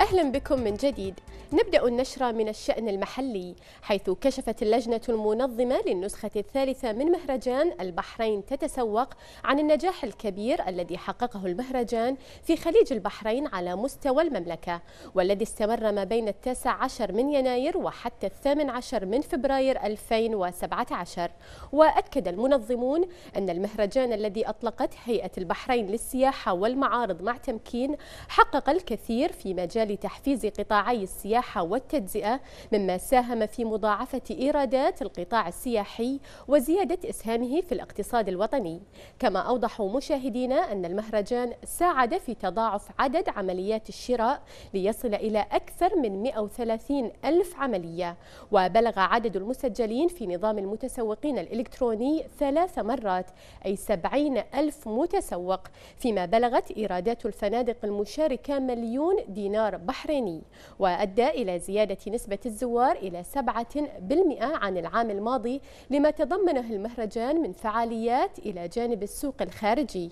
أهلا بكم من جديد نبدأ النشرة من الشأن المحلي حيث كشفت اللجنة المنظمة للنسخة الثالثة من مهرجان البحرين تتسوق عن النجاح الكبير الذي حققه المهرجان في خليج البحرين على مستوى المملكة والذي استمر ما بين التاسع عشر من يناير وحتى الثامن عشر من فبراير 2017 وأكد المنظمون أن المهرجان الذي أطلقت هيئة البحرين للسياحة والمعارض مع تمكين حقق الكثير في مجال تحفيز قطاعي السياحة السياحة والتجزئة مما ساهم في مضاعفة إيرادات القطاع السياحي وزيادة إسهامه في الاقتصاد الوطني كما أوضحوا مشاهدينا أن المهرجان ساعد في تضاعف عدد عمليات الشراء ليصل إلى أكثر من 130 ألف عملية وبلغ عدد المسجلين في نظام المتسوقين الإلكتروني ثلاث مرات أي 70 ألف متسوق فيما بلغت إيرادات الفنادق المشاركة مليون دينار بحريني وأدى إلى زيادة نسبة الزوار إلى 7% عن العام الماضي لما تضمنه المهرجان من فعاليات إلى جانب السوق الخارجي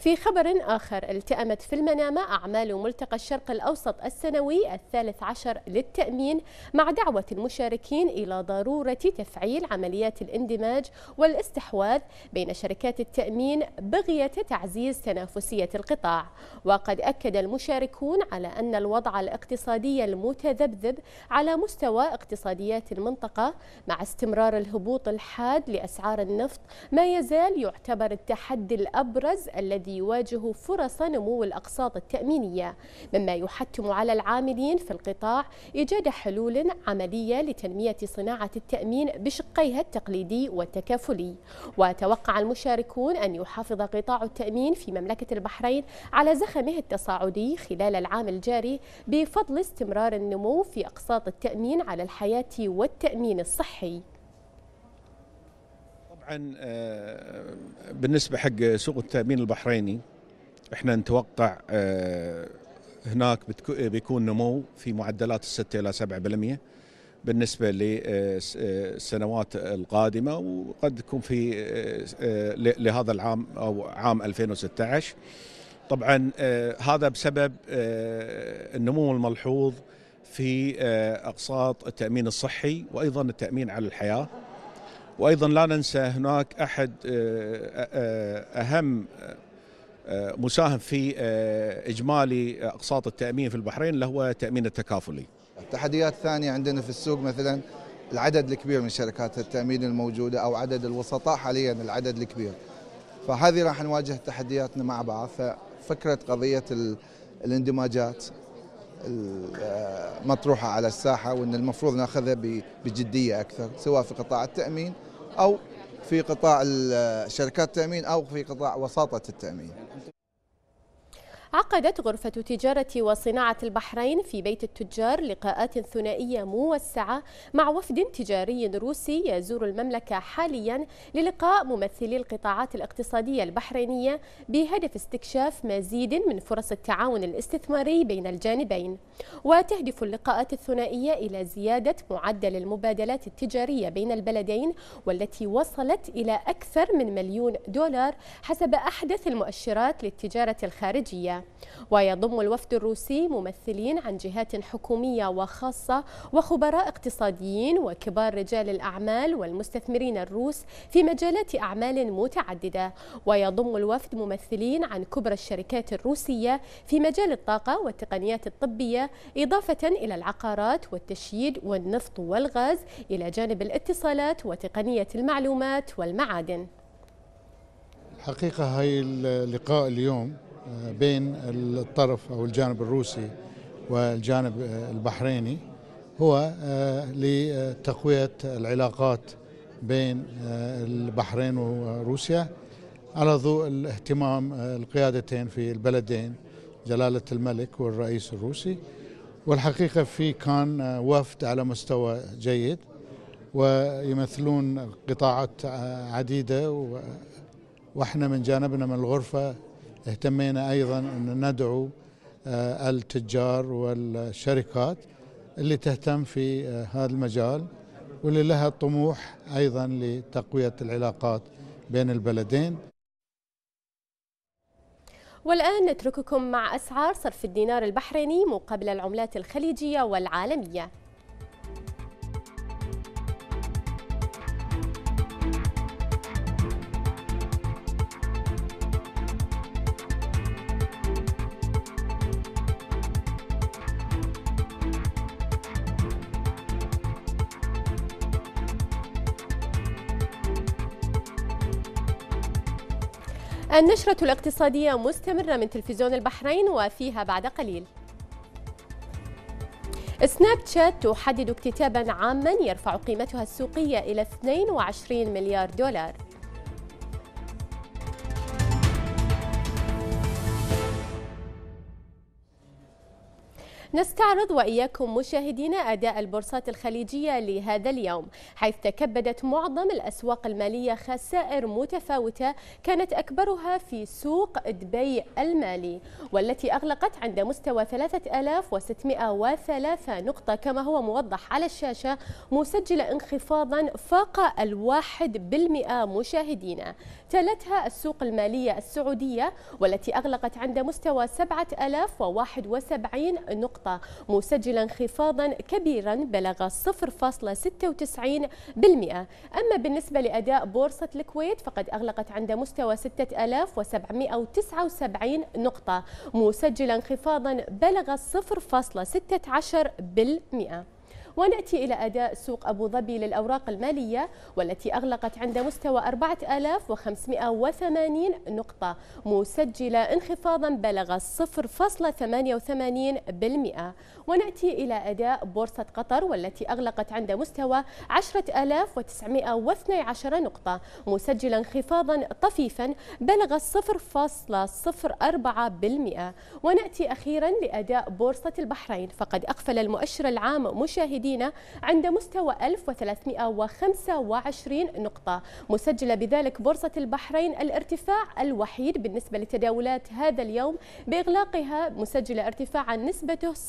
في خبر آخر التأمت في المنامة أعمال ملتقى الشرق الأوسط السنوي الثالث عشر للتأمين مع دعوة المشاركين إلى ضرورة تفعيل عمليات الاندماج والاستحواذ بين شركات التأمين بغية تعزيز تنافسية القطاع وقد أكد المشاركون على أن الوضع الاقتصادي المتذبذب على مستوى اقتصاديات المنطقة مع استمرار الهبوط الحاد لأسعار النفط ما يزال يعتبر التحدي الأبرز الذي الذي يواجه فرص نمو الأقساط التأمينية مما يحتم على العاملين في القطاع إيجاد حلول عملية لتنمية صناعة التأمين بشقيها التقليدي والتكافلي وتوقع المشاركون أن يحافظ قطاع التأمين في مملكة البحرين على زخمه التصاعدي خلال العام الجاري بفضل استمرار النمو في أقساط التأمين على الحياة والتأمين الصحي طبعا آه، بالنسبه حق سوق التامين البحريني احنا نتوقع آه، هناك بيكون نمو في معدلات الستة الى سبعة بالمئة بالنسبه للسنوات آه، القادمه وقد يكون في لهذا العام او عام 2016 طبعا هذا بسبب النمو الملحوظ في اقساط التامين الصحي وايضا التامين على الحياه وايضا لا ننسى هناك احد آه، آه، آه، اهم مساهم في اجمالي اقساط التامين في البحرين اللي هو التامين التكافلي. التحديات الثانيه عندنا في السوق مثلا العدد الكبير من شركات التامين الموجوده او عدد الوسطاء حاليا العدد الكبير. فهذه راح نواجه تحدياتنا مع بعض ففكره قضيه الاندماجات المطروحه على الساحه وان المفروض ناخذها بجديه اكثر سواء في قطاع التامين أو في قطاع شركات التأمين أو في قطاع وساطة التأمين عقدت غرفة تجارة وصناعة البحرين في بيت التجار لقاءات ثنائية موسعة مع وفد تجاري روسي يزور المملكة حاليا للقاء ممثلي القطاعات الاقتصادية البحرينية بهدف استكشاف مزيد من فرص التعاون الاستثماري بين الجانبين وتهدف اللقاءات الثنائية إلى زيادة معدل المبادلات التجارية بين البلدين والتي وصلت إلى أكثر من مليون دولار حسب أحدث المؤشرات للتجارة الخارجية ويضم الوفد الروسي ممثلين عن جهات حكومية وخاصة وخبراء اقتصاديين وكبار رجال الأعمال والمستثمرين الروس في مجالات أعمال متعددة ويضم الوفد ممثلين عن كبرى الشركات الروسية في مجال الطاقة والتقنيات الطبية إضافة إلى العقارات والتشييد والنفط والغاز إلى جانب الاتصالات وتقنية المعلومات والمعادن الحقيقة هاي اللقاء اليوم بين الطرف أو الجانب الروسي والجانب البحريني هو آه، لتقوية العلاقات بين آه، البحرين وروسيا على ضوء الاهتمام آه، القيادتين في البلدين جلالة الملك والرئيس الروسي والحقيقة في كان وفد على مستوى جيد ويمثلون قطاعات عديدة واحنا من جانبنا من الغرفة اهتمينا أيضا أن ندعو آه، التجار والشركات اللي تهتم في آه، هذا المجال واللي لها طموح أيضا لتقوية العلاقات بين البلدين والآن نترككم مع أسعار صرف الدينار البحريني مقابل العملات الخليجية والعالمية النشرة الاقتصادية مستمرة من تلفزيون البحرين وفيها بعد قليل سناب شات تحدد اكتتابا عاما يرفع قيمتها السوقية إلى 22 مليار دولار نستعرض وإياكم مشاهدينا أداء البورصات الخليجية لهذا اليوم حيث تكبدت معظم الأسواق المالية خسائر متفاوتة كانت أكبرها في سوق دبي المالي والتي أغلقت عند مستوى 3603 نقطة كما هو موضح على الشاشة مسجلة انخفاضا فاق الواحد بالمئة مشاهدينا تلتها السوق المالية السعودية والتي أغلقت عند مستوى 7071 نقطة النقطة مسجلا انخفاضا كبيرا بلغ 0.96% أما بالنسبة لأداء بورصة الكويت فقد أغلقت عند مستوى 6779 نقطة مسجلا انخفاضا بلغ 0.16% ونأتي إلى أداء سوق أبو ظبي للأوراق المالية والتي أغلقت عند مستوى 4580 نقطة مسجلة انخفاضا بلغ 0.88% ونأتي إلى أداء بورصة قطر والتي أغلقت عند مستوى 10912 نقطة مسجلا انخفاضا طفيفا بلغ 0.04% ونأتي أخيرا لأداء بورصة البحرين فقد أقفل المؤشر العام مشاهدي المدينة عند مستوى 1325 نقطة مسجلة بذلك بورصة البحرين الارتفاع الوحيد بالنسبة لتداولات هذا اليوم بإغلاقها مسجلة ارتفاعا نسبته 0.32%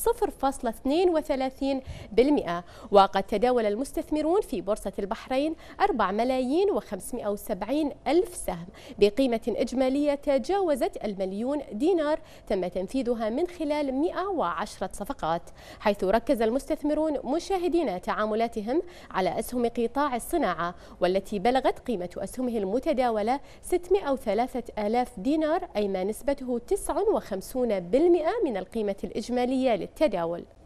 وقد تداول المستثمرون في بورصة البحرين 4 ملايين و570 ألف سهم بقيمة إجمالية تجاوزت المليون دينار تم تنفيذها من خلال 110 صفقات حيث ركز المستثمرون المشاهدين تعاملاتهم على أسهم قطاع الصناعة والتي بلغت قيمة أسهمه المتداولة 603 آلاف دينار أي ما نسبته 59% من القيمة الإجمالية للتداول